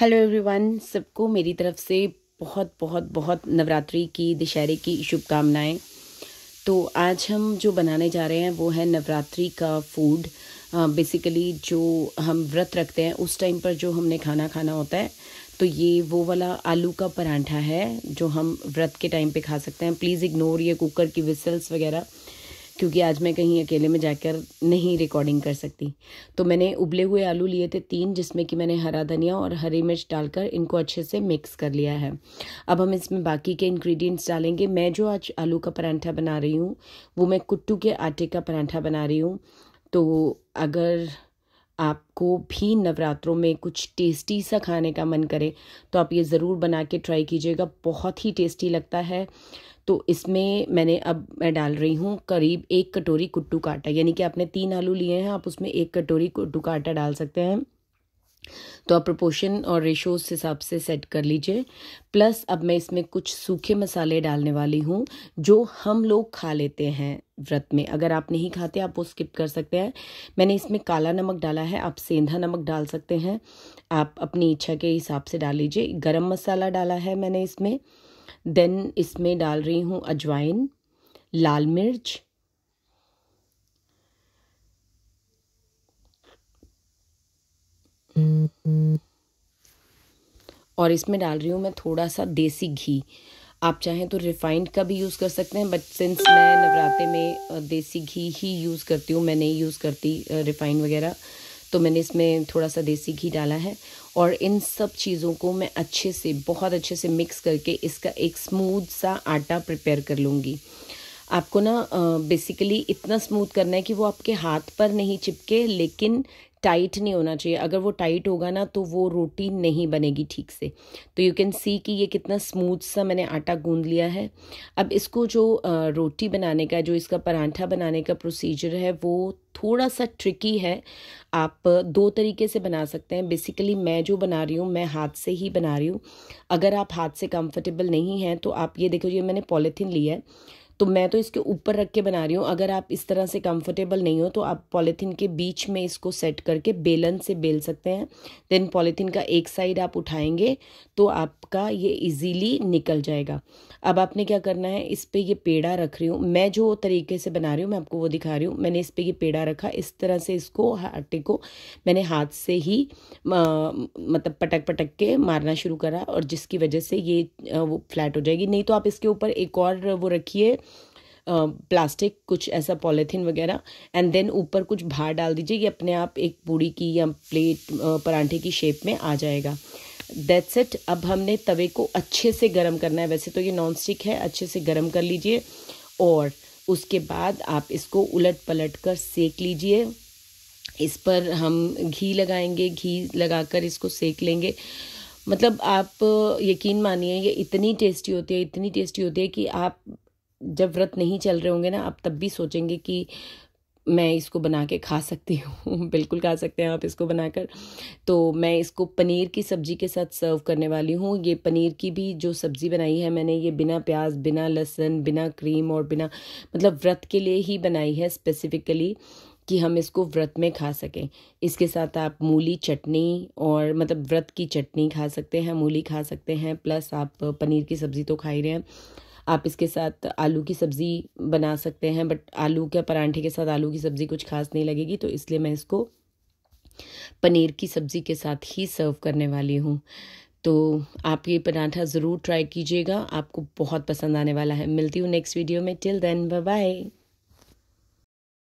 hello everyone सबको मेरी तरफ से बहुत बहुत बहुत नवरात्रि की दशहरे की शुभकामनाएं तो आज हम जो बनाने जा रहे हैं वो है नवरात्रि का फूड बेसिकली uh, जो हम व्रत रखते हैं उस टाइम पर जो हमने खाना खाना होता है तो ये वो वाला आलू का परांठा है जो हम व्रत के टाइम पे खा सकते हैं प्लीज़ इग्नोर ये कुकर की विसल्स वगैरह क्योंकि आज मैं कहीं अकेले में जाकर नहीं रिकॉर्डिंग कर सकती तो मैंने उबले हुए आलू लिए थे तीन जिसमें कि मैंने हरा धनिया और हरी मिर्च डालकर इनको अच्छे से मिक्स कर लिया है अब हम इसमें बाकी के इंग्रेडिएंट्स डालेंगे मैं जो आज आलू का परांठा बना रही हूँ वो मैं कुट्टू के आटे का परांठा बना रही हूँ तो अगर आपको भी नवरात्रों में कुछ टेस्टी सा खाने का मन करे तो आप ये ज़रूर बना के ट्राई कीजिएगा बहुत ही टेस्टी लगता है तो इसमें मैंने अब मैं डाल रही हूँ करीब एक कटोरी कुट्टू का आटा यानी कि आपने तीन आलू लिए हैं आप उसमें एक कटोरी कुट्टू का आटा डाल सकते हैं तो आप प्रोपोर्शन और रेशो उस हिसाब से सेट कर लीजिए प्लस अब मैं इसमें कुछ सूखे मसाले डालने वाली हूँ जो हम लोग खा लेते हैं व्रत में अगर आप नहीं खाते आप वो स्किप कर सकते हैं मैंने इसमें काला नमक डाला है आप सेंधा नमक डाल सकते हैं आप अपनी इच्छा के हिसाब से डाल लीजिए गरम मसाला डाला है मैंने इसमें देन इसमें डाल रही हूँ अजवाइन लाल मिर्च और इसमें डाल रही हूँ मैं थोड़ा सा देसी घी आप चाहें तो रिफाइंड का भी यूज़ कर सकते हैं बट सिंस मैं नवरात्रे में देसी घी ही यूज़ करती हूँ मैं नहीं यूज़ करती रिफाइंड वगैरह तो मैंने इसमें थोड़ा सा देसी घी डाला है और इन सब चीज़ों को मैं अच्छे से बहुत अच्छे से मिक्स करके इसका एक स्मूथ सा आटा प्रिपेयर कर लूँगी आपको ना बेसिकली इतना स्मूथ करना है कि वो आपके हाथ पर नहीं चिपके लेकिन टाइट नहीं होना चाहिए अगर वो टाइट होगा ना तो वो रोटी नहीं बनेगी ठीक से तो यू कैन सी कि ये कितना स्मूथ सा मैंने आटा गूंद लिया है अब इसको जो रोटी बनाने का जो इसका परांठा बनाने का प्रोसीजर है वो थोड़ा सा ट्रिकी है आप दो तरीके से बना सकते हैं बेसिकली मैं जो बना रही हूँ मैं हाथ से ही बना रही हूँ अगर आप हाथ से कंफर्टेबल नहीं हैं तो आप ये देखो ये मैंने पॉलीथीन लिया है तो मैं तो इसके ऊपर रख के बना रही हूँ अगर आप इस तरह से कंफर्टेबल नहीं हो तो आप पॉलीथीन के बीच में इसको सेट करके बेलन से बेल सकते हैं देन पॉलीथीन का एक साइड आप उठाएंगे तो आपका ये इजीली निकल जाएगा अब आपने क्या करना है इस पर ये पेड़ा रख रही हूँ मैं जो तरीके से बना रही हूँ मैं आपको वो दिखा रही हूँ मैंने इस पर ये पेड़ा रखा इस तरह से इसको आटे को मैंने हाथ से ही मतलब पटक पटक के मारना शुरू करा और जिसकी वजह से ये वो फ्लैट हो जाएगी नहीं तो आप इसके ऊपर एक और वो रखिए प्लास्टिक कुछ ऐसा पॉलीथीन वगैरह एंड देन ऊपर कुछ भार डाल दीजिए ये अपने आप एक पूड़ी की या प्लेट परांठे की शेप में आ जाएगा दैट्स इट अब हमने तवे को अच्छे से गर्म करना है वैसे तो ये नॉन स्टिक है अच्छे से गर्म कर लीजिए और उसके बाद आप इसको उलट पलट कर सेक लीजिए इस पर हम घी लगाएंगे घी लगाकर इसको सेक लेंगे मतलब आप यकीन मानिए ये इतनी टेस्टी होती है इतनी टेस्टी होती है कि आप जब व्रत नहीं चल रहे होंगे ना आप तब भी सोचेंगे कि मैं इसको बना के खा सकती हूँ बिल्कुल खा सकते हैं आप इसको बनाकर तो मैं इसको पनीर की सब्जी के साथ सर्व करने वाली हूँ ये पनीर की भी जो सब्जी बनाई है मैंने ये बिना प्याज बिना लहसुन बिना क्रीम और बिना मतलब व्रत के लिए ही बनाई है स्पेसिफिकली कि हम इसको व्रत में खा सकें इसके साथ आप मूली चटनी और मतलब व्रत की चटनी खा सकते हैं मूली खा सकते हैं प्लस आप पनीर की सब्ज़ी तो खा ही रहे हैं आप इसके साथ आलू की सब्ज़ी बना सकते हैं बट आलू के परांठे के साथ आलू की सब्ज़ी कुछ खास नहीं लगेगी तो इसलिए मैं इसको पनीर की सब्ज़ी के साथ ही सर्व करने वाली हूँ तो आप ये पराठा ज़रूर ट्राई कीजिएगा आपको बहुत पसंद आने वाला है मिलती हूँ नेक्स्ट वीडियो में टिल देन बाय